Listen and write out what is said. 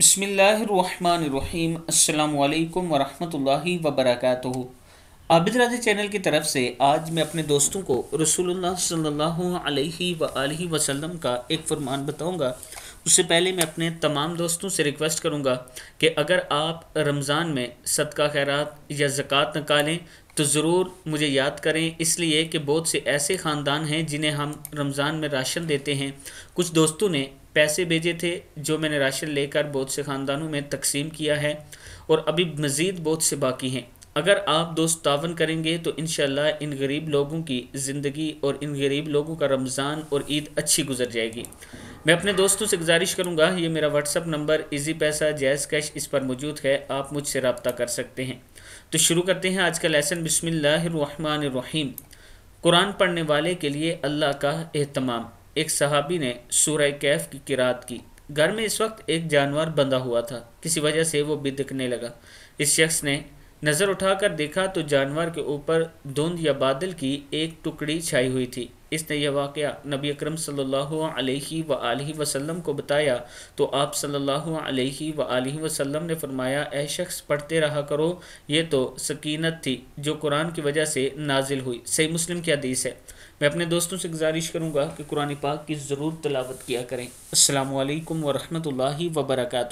बसमिलीम अल्लाम वरहमतुल्लाहि वर्क आबिद राज चैनल की तरफ से आज मैं अपने दोस्तों को रसूल सल्लल्लाहु रसोल्ला का एक फ़रमान बताऊँगा उससे पहले मैं अपने तमाम दोस्तों से रिक्वेस्ट करूँगा कि अगर आप रमज़ान में सदका खैरत या ज़क़़त निकालें तो ज़रूर मुझे याद करें इसलिए कि बहुत से ऐसे ख़ानदान हैं जिन्हें हम रमज़ान में राशन देते हैं कुछ दोस्तों ने पैसे भेजे थे जो मैंने राशन लेकर बहुत से ख़ानदानों में तकसीम किया है और अभी मज़ीद बहुत से बाकी हैं अगर आप दोस्त तावन करेंगे तो इन इन गरीब लोगों की ज़िंदगी और इन गरीब लोगों का रमज़ान और ईद अच्छी गुजर जाएगी मैं अपने दोस्तों से गुजारिश करूंगा ये मेरा WhatsApp number Easypaisa JazzCash इस पर मौजूद है आप मुझसे रबता कर सकते हैं तो शुरू करते हैं आज का लेसन बिसमीम कुरान पढ़ने वाले के लिए अल्लाह का अहतमाम एक सहाबी ने सूर्य कैफ की किरात की घर में इस वक्त एक जानवर बंधा हुआ था किसी वजह से वो बिदकने लगा इस शख्स ने नज़र उठाकर देखा तो जानवर के ऊपर धुंध या बादल की एक टुकड़ी छाई हुई थी इसने यह वाक़ नबी अक्रम सम को बताया तो आप सल्लल्लाहु वसम ने फरमाया ए शख्स पढ़ते रहा करो ये तो सकीनत थी जो कुरान की वजह से नाजिल हुई सही मुस्लिम की हदीस है मैं अपने दोस्तों से गुजारिश करूँगा कि कुरान पाक की ज़रूर तलावत किया करें अल्लाम वरहमल वर्का